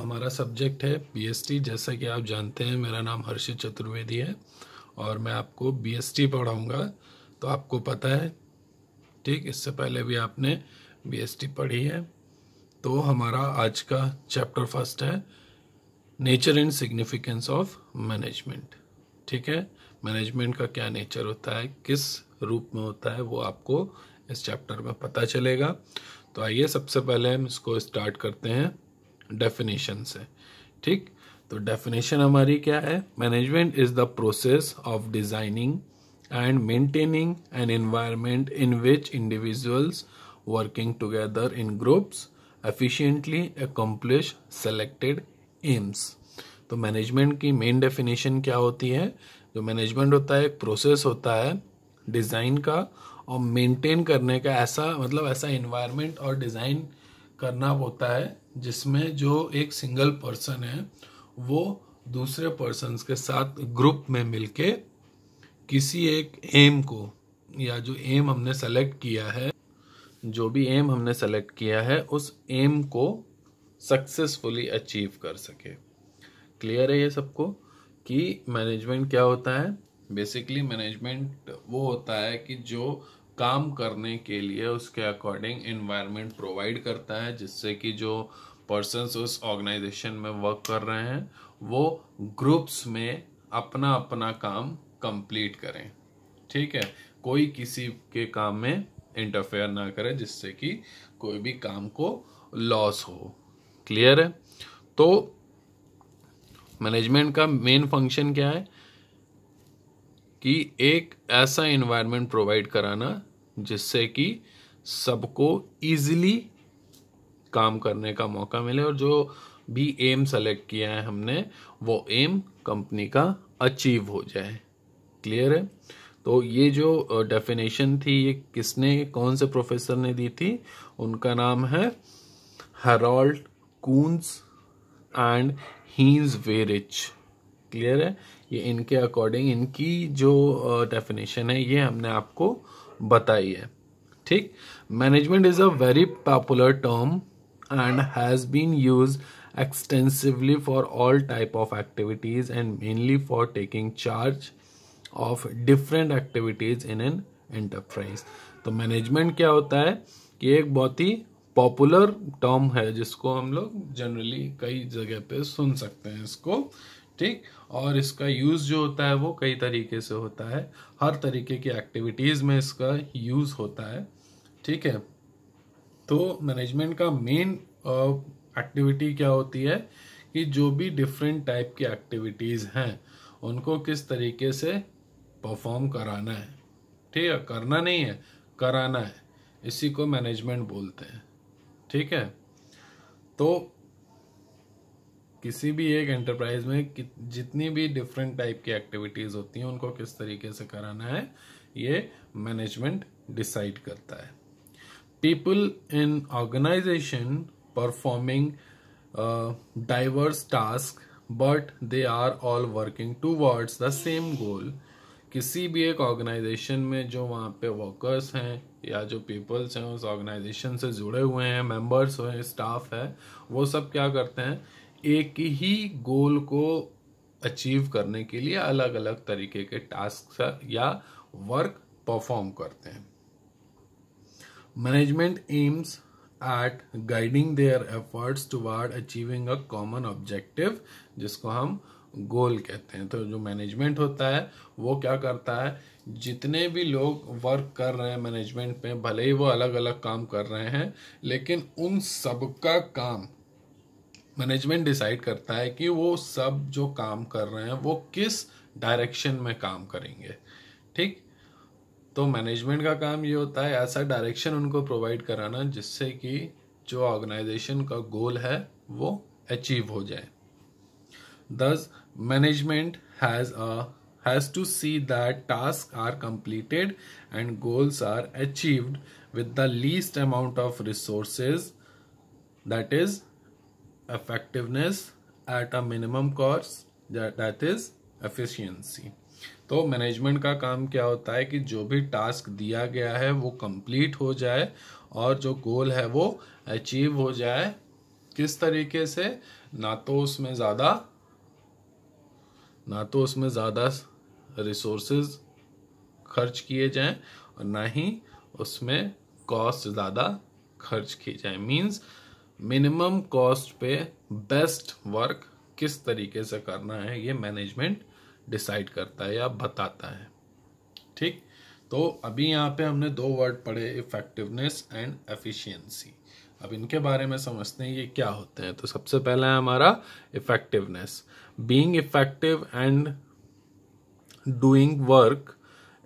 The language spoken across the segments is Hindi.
हमारा सब्जेक्ट है बीएसटी जैसा कि आप जानते हैं मेरा नाम हर्षित चतुर्वेदी है और मैं आपको बीएसटी पढ़ाऊँगा तो आपको पता है ठीक इससे पहले भी आपने बीएसटी पढ़ी है तो हमारा आज का चैप्टर फर्स्ट है nature and significance of management ठीक है मैनेजमेंट का क्या नेचर होता है किस रूप में होता है वो आपको इस चैप्टर में पता चलेगा तो आइए सबसे पहले हम इसको स्टार्ट करते हैं डेफिनेशन से ठीक तो डेफिनेशन हमारी क्या है management is the process of designing and maintaining an environment in which individuals working together in groups efficiently accomplish selected aims तो मैनेजमेंट की मेन डेफिनेशन क्या होती है जो मैनेजमेंट होता है एक प्रोसेस होता है डिज़ाइन का और मेंटेन करने का ऐसा मतलब ऐसा इन्वायरमेंट और डिज़ाइन करना होता है जिसमें जो एक सिंगल पर्सन है वो दूसरे पर्सन के साथ ग्रुप में मिलके किसी एक एम को या जो एम हमने सेलेक्ट किया है जो भी एम हमने सेलेक्ट किया है उस एम को सक्सेसफुली अचीव कर सके क्लियर है ये सबको कि मैनेजमेंट क्या होता है बेसिकली मैनेजमेंट वो होता है कि जो काम करने के लिए उसके अकॉर्डिंग इन्वायरमेंट प्रोवाइड करता है जिससे कि जो पर्सनस उस ऑर्गेनाइजेशन में वर्क कर रहे हैं वो ग्रुप्स में अपना अपना काम कंप्लीट करें ठीक है कोई किसी के काम में इंटरफेयर ना करे जिससे कि कोई भी काम को लॉस हो क्लियर है तो मैनेजमेंट का मेन फंक्शन क्या है कि एक ऐसा इन्वायरमेंट प्रोवाइड कराना जिससे कि सबको इजीली काम करने का मौका मिले और जो भी एम सेलेक्ट किया है हमने वो एम कंपनी का अचीव हो जाए क्लियर है तो ये जो डेफिनेशन थी ये किसने कौन से प्रोफेसर ने दी थी उनका नाम है Harold Koontz and Heinz Weihrich clear है ये इनके अकॉर्डिंग इनकी जो डेफिनेशन है ये हमने आपको बताई है ठीक management is a very popular term and has been use extensively for all type of activities and mainly for taking charge of different activities in an enterprise तो मैनेजमेंट क्या होता है कि एक बहुत ही पॉपुलर टर्म है जिसको हम लोग जनरली कई जगह पे सुन सकते हैं इसको ठीक और इसका यूज़ जो होता है वो कई तरीके से होता है हर तरीके की एक्टिविटीज़ में इसका यूज़ होता है ठीक है तो मैनेजमेंट का मेन एक्टिविटी क्या होती है कि जो भी डिफरेंट टाइप की एक्टिविटीज़ हैं उनको किस तरीके से परफॉर्म कराना है ठीक है करना नहीं है कराना है इसी को मैनेजमेंट बोलते हैं ठीक है तो किसी भी एक एंटरप्राइज में जितनी भी डिफरेंट टाइप की एक्टिविटीज़ होती हैं उनको किस तरीके से कराना है ये मैनेजमेंट डिसाइड करता है people in organisation performing diverse task but they are all working towards the same goal किसी भी एक ऑर्गेनाइजेशन में जो वहाँ पे वर्कर्स हैं या जो पीपल्स हैं उस ऑर्गेनाइजेशन से जुड़े हुए हैं मेंबर्स हैं स्टाफ है वो सब क्या करते हैं एक ही गोल को अचीव करने के लिए अलग अलग तरीके के टास्क या वर्क परफॉर्म करते हैं management aims at guiding their efforts toward achieving a common objective जिसको हम गोल कहते हैं तो जो मैनेजमेंट होता है वो क्या करता है जितने भी लोग वर्क कर रहे हैं मैनेजमेंट में भले ही वो अलग अलग काम कर रहे हैं लेकिन उन सबका काम मैनेजमेंट डिसाइड करता है कि वो सब जो काम कर रहे हैं वो किस डायरेक्शन में काम करेंगे ठीक तो मैनेजमेंट का काम ये होता है ऐसा डायरेक्शन उनको प्रोवाइड कराना जिससे कि जो ऑर्गेनाइजेशन का गोल है वो अचीव हो जाए thus management has a has to see that task are completed and goals are achieved with the least amount of resources that is effectiveness at a minimum cost that, that is efficiency तो मैनेजमेंट का काम क्या होता है कि जो भी टास्क दिया गया है वो कंप्लीट हो जाए और जो गोल है वो अचीव हो जाए किस तरीके से ना तो उसमें ज़्यादा ना तो उसमें ज़्यादा रिसोर्सेज खर्च किए जाएं और ना ही उसमें कॉस्ट ज़्यादा खर्च किए जाएं मीन्स मिनिमम कॉस्ट पे बेस्ट वर्क किस तरीके से करना है ये मैनेजमेंट डिसाइड करता है या बताता है ठीक तो अभी यहाँ पे हमने दो वर्ड पढ़े इफेक्टिवनेस एंड एफिशिएंसी अब इनके बारे में समझते हैं ये क्या होते हैं तो सबसे पहला है हमारा effectiveness being effective and doing work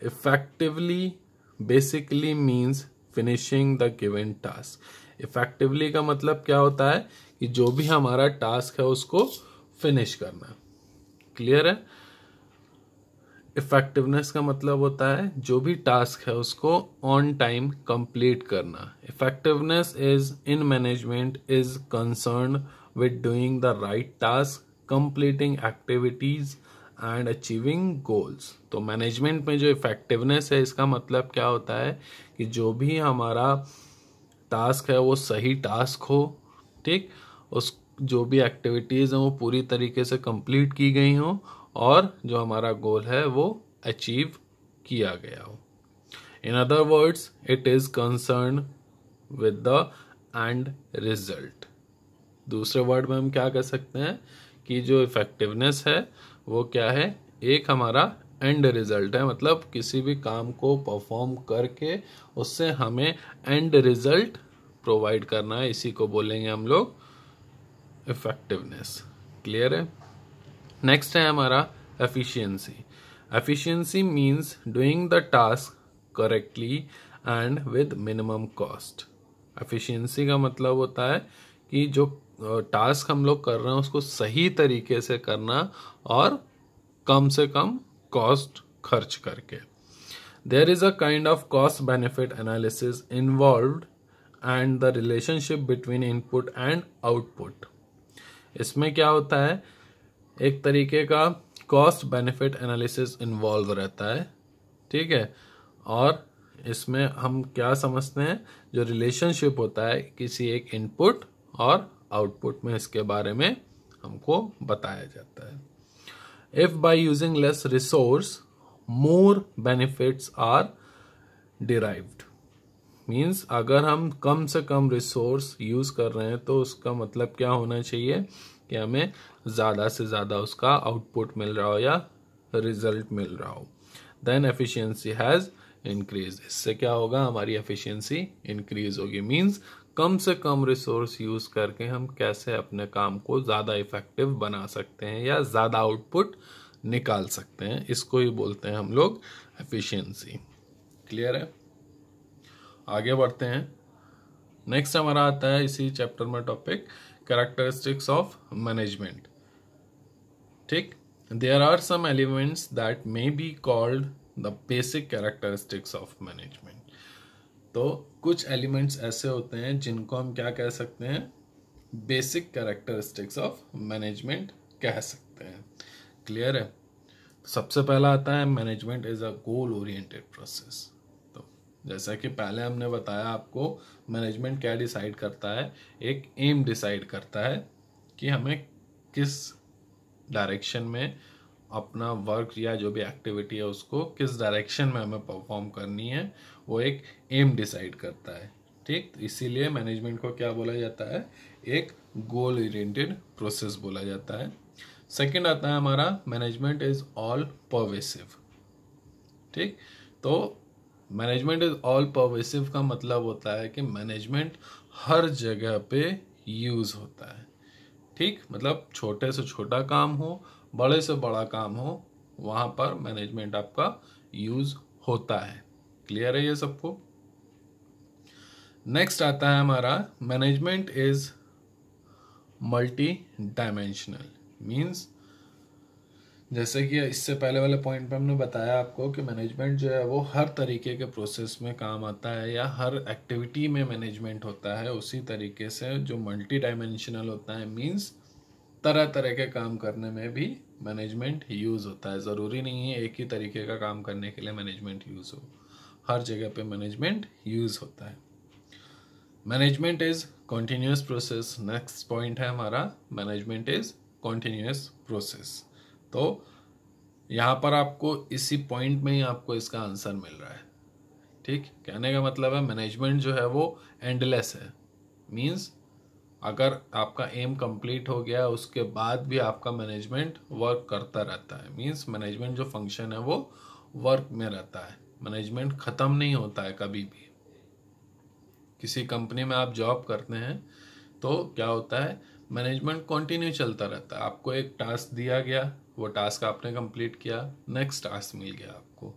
effectively basically means finishing the given task effectively का मतलब क्या होता है कि जो भी हमारा टास्क है उसको फिनिश करना क्लियर है इफेक्टिवनेस का मतलब होता है जो भी टास्क है उसको ऑन टाइम कंप्लीट करना effectiveness is in management is concern with doing the right task completing activities and achieving goals तो मैनेजमेंट में जो इफेक्टिवनेस है इसका मतलब क्या होता है कि जो भी हमारा टास्क है वो सही टास्क हो ठीक उस जो भी एक्टिविटीज़ हैं वो पूरी तरीके से कंप्लीट की गई हों और जो हमारा गोल है वो अचीव किया गया हो in other words it is concern with the end result दूसरे वर्ड में हम क्या कह सकते हैं कि जो इफ़ेक्टिवनेस है वो क्या है एक हमारा एंड रिजल्ट है मतलब किसी भी काम को परफॉर्म करके उससे हमें एंड रिजल्ट प्रोवाइड करना है इसी को बोलेंगे हम लोग इफेक्टिवनेस क्लियर है नेक्स्ट है हमारा efficiency efficiency means doing the task correctly and with minimum cost efficiency का मतलब होता है कि जो टास्क हम लोग कर रहे हैं उसको सही तरीके से करना और कम से कम कॉस्ट खर्च करके there is a kind of cost benefit analysis involve and the relationship between input and output इसमें क्या होता है एक तरीके का कॉस्ट बेनिफिट एनालिसिस इन्वॉल्व रहता है ठीक है और इसमें हम क्या समझते हैं जो रिलेशनशिप होता है किसी एक इनपुट और आउटपुट में इसके बारे में हमको बताया जाता है if by using less resource more benefits are derived means अगर हम कम से कम रिसोर्स यूज़ कर रहे हैं तो उसका मतलब क्या होना चाहिए कि हमें ज़्यादा से ज़्यादा उसका आउटपुट मिल रहा हो या रिजल्ट मिल रहा हो देन एफिशिएंसी हैज़ इंक्रीज इससे क्या होगा हमारी एफिशिएंसी इंक्रीज होगी मींस कम से कम रिसोर्स यूज़ करके हम कैसे अपने काम को ज़्यादा इफेक्टिव बना सकते हैं या ज़्यादा आउटपुट निकाल सकते हैं इसको ही बोलते हैं हम लोग एफिशिएंसी क्लियर है आगे बढ़ते हैं नेक्स्ट हमारा आता है इसी चैप्टर में टॉपिक कैरेक्टरिस्टिक्स ऑफ मैनेजमेंट ठीक there are some elements that may be called the basic characteristics of management तो कुछ एलिमेंट्स ऐसे होते हैं जिनको हम क्या कह सकते हैं बेसिक कैरेक्टरिस्टिक्स ऑफ मैनेजमेंट कह सकते हैं क्लियर है सबसे पहला आता है management is a goal oriented process जैसा कि पहले हमने बताया आपको मैनेजमेंट क्या डिसाइड करता है एक एम डिसाइड करता है कि हमें किस डायरेक्शन में अपना वर्क या जो भी एक्टिविटी है उसको किस डायरेक्शन में हमें परफॉर्म करनी है वो एक एम डिसाइड करता है ठीक तो इसीलिए मैनेजमेंट को क्या बोला जाता है एक गोल ओरिएंटेड प्रोसेस बोला जाता है सेकंड आता है हमारा मैनेजमेंट इज ऑल परवेसिव ठीक तो मैनेजमेंट इज ऑल पर्वेसिव का मतलब होता है कि मैनेजमेंट हर जगह पे यूज़ होता है ठीक मतलब छोटे से छोटा काम हो बड़े से बड़ा काम हो वहां पर मैनेजमेंट आपका यूज़ होता है क्लियर है ये सबको नेक्स्ट आता है हमारा management is multi dimensional means जैसे कि इससे पहले वाले पॉइंट पे हमने बताया आपको कि मैनेजमेंट जो है वो हर तरीके के प्रोसेस में काम आता है या हर एक्टिविटी में मैनेजमेंट होता है उसी तरीके से जो मल्टी डायमेंशनल होता है मींस तरह तरह के काम करने में भी मैनेजमेंट यूज़ होता है ज़रूरी नहीं है एक ही तरीके का काम करने के लिए मैनेजमेंट यूज़ हो हर जगह पे मैनेजमेंट यूज़ होता है management is continuous process next point है हमारा मैनेजमेंट इज़ कॉन्टीन्यूस प्रोसेस तो यहाँ पर आपको इसी पॉइंट में ही आपको इसका आंसर मिल रहा है ठीक कहने का मतलब है मैनेजमेंट जो है वो एंडलेस है मीन्स अगर आपका एम कंप्लीट हो गया उसके बाद भी आपका मैनेजमेंट वर्क करता रहता है मीन्स मैनेजमेंट जो फंक्शन है वो वर्क में रहता है मैनेजमेंट ख़त्म नहीं होता है कभी भी किसी कंपनी में आप जॉब करते हैं तो क्या होता है मैनेजमेंट कंटिन्यू चलता रहता है आपको एक टास्क दिया गया वो टास्क आपने कंप्लीट किया नेक्स्ट टास्क मिल गया आपको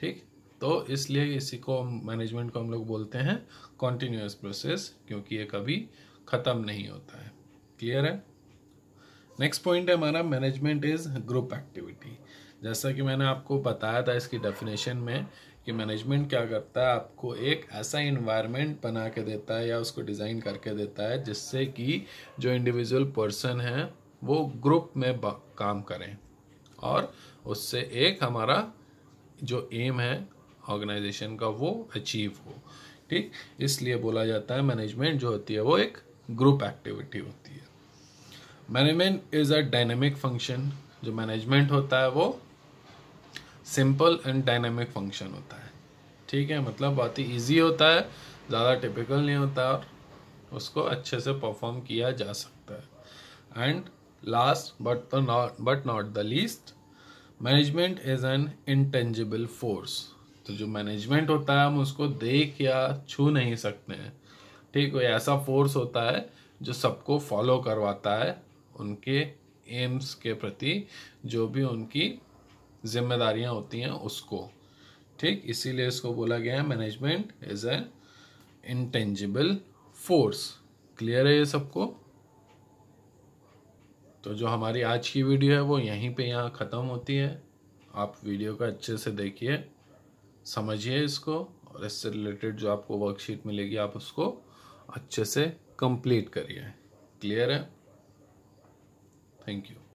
ठीक तो इसलिए इसी को मैनेजमेंट को हम लोग बोलते हैं कॉन्टीन्यूस प्रोसेस क्योंकि ये कभी ख़त्म नहीं होता है क्लियर है नेक्स्ट पॉइंट है हमारा मैनेजमेंट इज़ ग्रुप एक्टिविटी जैसा कि मैंने आपको बताया था इसकी डेफिनेशन में कि मैनेजमेंट क्या करता है आपको एक ऐसा इन्वायरमेंट बना के देता है या उसको डिज़ाइन करके देता है जिससे कि जो इंडिविजुअल पर्सन है वो ग्रुप में काम करें और उससे एक हमारा जो एम है ऑर्गेनाइजेशन का वो अचीव हो ठीक इसलिए बोला जाता है मैनेजमेंट जो होती है वो एक ग्रुप एक्टिविटी होती है management is a dynamic function जो मैनेजमेंट होता है वो सिंपल एंड डायनेमिक फंक्शन होता है ठीक है मतलब बहुत ही ईजी होता है ज़्यादा टिपिकल नहीं होता और उसको अच्छे से परफॉर्म किया जा सकता है and Last but the not but not the least, management is an intangible force तो जो मैनेजमेंट होता है हम उसको देख या छू नहीं सकते हैं ठीक है ऐसा फोर्स होता है जो सबको फॉलो करवाता है उनके एम्स के प्रति जो भी उनकी जिम्मेदारियां होती हैं उसको ठीक इसीलिए इसको बोला गया है management is a intangible force clear है ये सबको तो जो हमारी आज की वीडियो है वो यहीं पे यहाँ ख़त्म होती है आप वीडियो का अच्छे से देखिए समझिए इसको और इससे रिलेटेड जो आपको वर्कशीट मिलेगी आप उसको अच्छे से कंप्लीट करिए क्लियर है थैंक यू